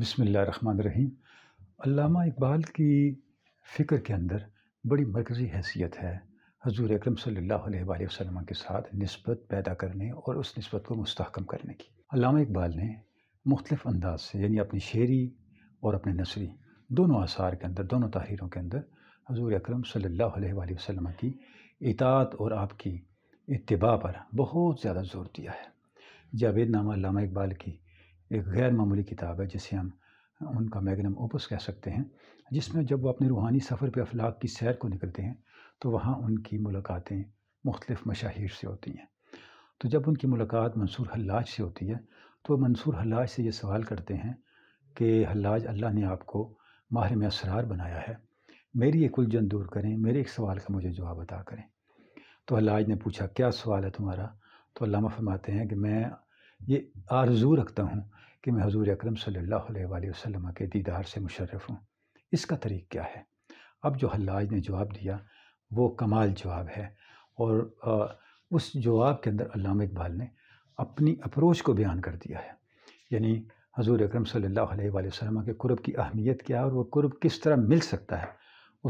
बसमीम अल्लामा इकबाल की फ़िक्र के अंदर बड़ी मरकज़ी हैसियत है हजूर अक्रम सल्हसम के साथ नस्बत पैदा करने और उस नस्बत को मस्तकम करने की अलामा इकबाल ने मुख्तफ अंदाज से यानी अपनी शेरी और अपने नसरी दोनों आसार के अंदर दोनों तहरीरों के अंदर हजूर अक्रम वसम की इतात और आपकी इतबा पर बहुत ज़्यादा जोर दिया है जावेद नामा इकबाल की एक गैर मामूली किताब है जिसे हम उनका मैगनम ओपस कह सकते हैं जिसमें जब वो अपने रूहानी सफ़र पर अफलाक की सैर को निकलते हैं तो वहाँ उनकी मुलाकातें मुख्तफ मशाहिर से होती हैं तो जब उनकी मुलाकात मंसूर हल्लाज से होती है तो मंसूर हल्लाज से ये सवाल करते हैं कि हल्लाज अल्लाह ने आपको माहिर में असरार बनाया है मेरी ये उलझन दूर करें मेरे एक सवाल का मुझे जवाब अदा करें तो हल्लाज ने पूछा क्या सवाल है तुम्हारा तो फरमाते हैं कि मैं ये आरजू रखता हूँ कि मैं हजूर अक्रम सल्लल्लाहु के दीदार से मुशरफ हूँ इसका तरीक क्या है अब जो हल्लाज ने जवाब दिया वो कमाल जवाब है और आ, उस जवाब के अंदर अलामा इकबाल ने अपनी अप्रोच को बयान कर दिया है यानी हजूर अक्रम सल्ला अलैहि के कुरब की अहमियत क्या है और वह कुरब किस तरह मिल सकता है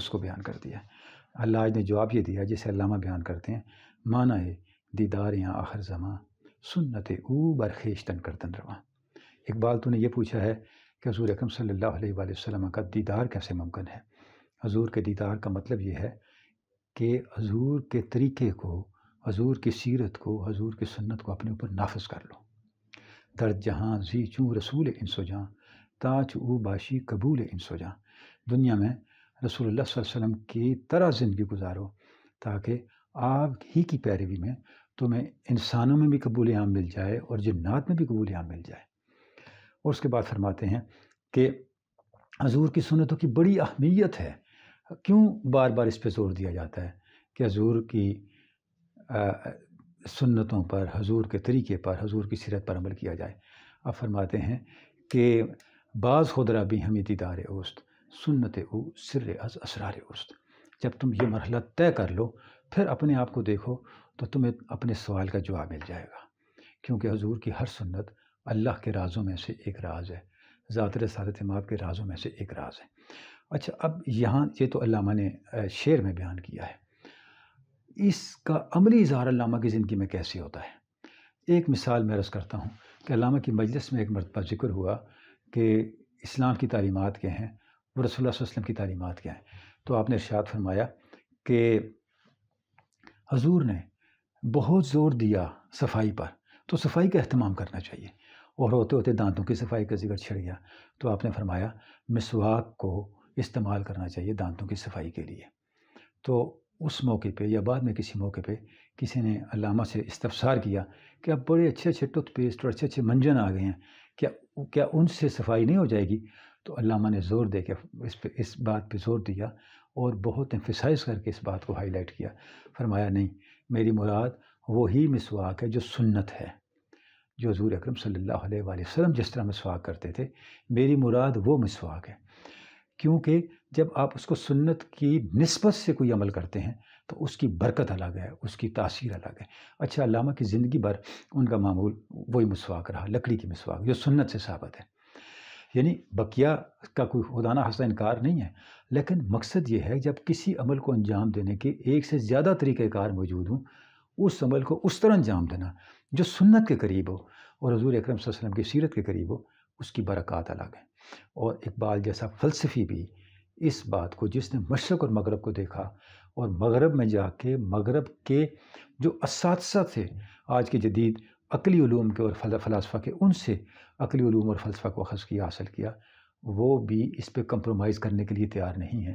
उसको बयान कर दिया अल्लाज ने जवाब ये दिया जिसे अलामा बयान करते हैं माना है दीदार या आखिर जमा सुन्नत ऊ बरखेशतन करतन रवा इकबाल ने यह पूछा है कि हजूर अकरम सल्लल्लाहु अलैहि का दीदार कैसे मुमकिन है हजूर के दीदार का मतलब ये है कि हजूर के तरीक़े को हजूर की सीरत को हजूर की सुन्नत को अपने ऊपर नाफज कर लो दर्द जहाँ जी चूँ रसूल इन सो जहाँ ताच ऊ बाशी कबूल इन सो जहाँ दुनिया में रसूल वसम की तरह ज़िंदगी गुजारो ताकि आप ही की पैरवी में तुम्हें इंसानों में भी कबूल आम मिल जाए और जन्नात में भी कबूल आम मिल जाए और उसके बाद फरमाते हैं कि हजूर की सुनतों की बड़ी अहमियत है क्यों बार बार इस पर ज़ोर दिया जाता है कि हजूर की आ, सुन्नतों पर हजूर के तरीके पर हजूर की सीरत पर अमल किया जाए अब फरमाते हैं कि बाज़ खुदरा भी हमें दीदार उस्त सुन्नत सर अज असरार उस्त जब तुम ये मरहला तय कर लो फिर अपने आप को देखो तो तुम्हें अपने सवाल का जवाब मिल जाएगा क्योंकि हजूर की हर सुन्नत अल्लाह के राज़ों में से एक राज है ज़ातर सारत माप के राज़ों में से एक राज है अच्छा अब यहाँ ये तो अल्लामा ने शेर में बयान किया है इसका अमली इजहार अल्लामा की ज़िंदगी में कैसे होता है एक मिसाल मैं रस करता हूँ कि अलामा की मजलिस में एक मरतबा जिक्र हुआ कि इस्लाम की तालीमत क्या हैं वो रसोल्ला वसलम की तालीमत क्या हैं तो आपने इर्शाद फरमाया कि हजूर ने बहुत ज़ोर दिया सफाई पर तो सफाई का अहतमाम करना चाहिए और होते होते दांतों की सफाई का जिक्र छिड़ गया तो आपने फरमाया मिसवाक को इस्तेमाल करना चाहिए दांतों की सफाई के लिए तो उस मौके पे या बाद में किसी मौके पे किसी ने अलामा से इस्तफसार किया कि अब बड़े अच्छे अच्छे टूथपेस्ट और अच्छे अच्छे मंजन आ गए हैं क्या क्या उनसे सफाई नहीं हो जाएगी तो अल्लामा ने ज़ोर दे के इस पे इस बात पे ज़ोर दिया और बहुत एम्फिसाइज करके इस बात को हाईलाइट किया फरमाया नहीं मेरी मुराद वही मिसवाक है जो सुन्नत है जो हजूर अक्रम सम जिस तरह मिसवाक करते थे मेरी मुराद वो मिसवाक है क्योंकि जब आप उसको सुन्नत की नस्बत से कोई अमल करते हैं तो उसकी बरकत अलग है उसकी तासीर अलग है अच्छा अलामा की ज़िंदगी भर उनका मामूल वही मसवाक रहा लकड़ी की मसवाक जो सुन्नत से साबित है यानी बकिया का कोई खुदाना हंसा इनकार नहीं है लेकिन मकसद ये है जब किसी अमल को अंजाम देने के एक से ज़्यादा तरीक़ार मौजूद हों उस अमल को उस तरह अंजाम देना जो सुन्नत के करीब हो और हजूर अक्रम वसम की सीरत के करीब हो उसकी बरक़ात अलग है और इकबाल जैसा फ़लसफ़ी भी इस बात को जिसने मशरक़ और मगरब को देखा और मगरब में जाके मगरब के जो इस थे आज के जदीद अकली ूम के और फ़लासफ़ा के उनसे अकली ूम और फ़लसफ़ा को अखज़ किया हासिल किया वो भी इस पर कंप्रोमाइज़ करने के लिए तैयार नहीं है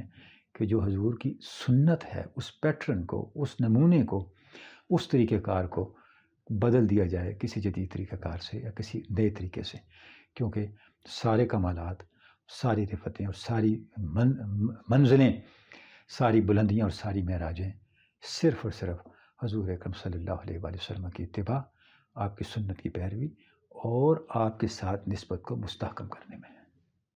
कि जो हजूर की सुन्नत है उस पैटर्न को उस नमूने को उस तरीक़ार को बदल दिया जाए किसी जदीद तरीक़ार से या किसी नए तरीके से क्योंकि सारे कमाल सारी रिफतें और सारी मन मंजिलें सारी बुलंदियाँ और सारी महराजें सिर्फ़ और सिर्फ़ हजूर अक्रम सल्ला वसम की इतबा आपकी सुन्नत की पैरवी और आपके साथ नस्बत को मुस्तकम करने में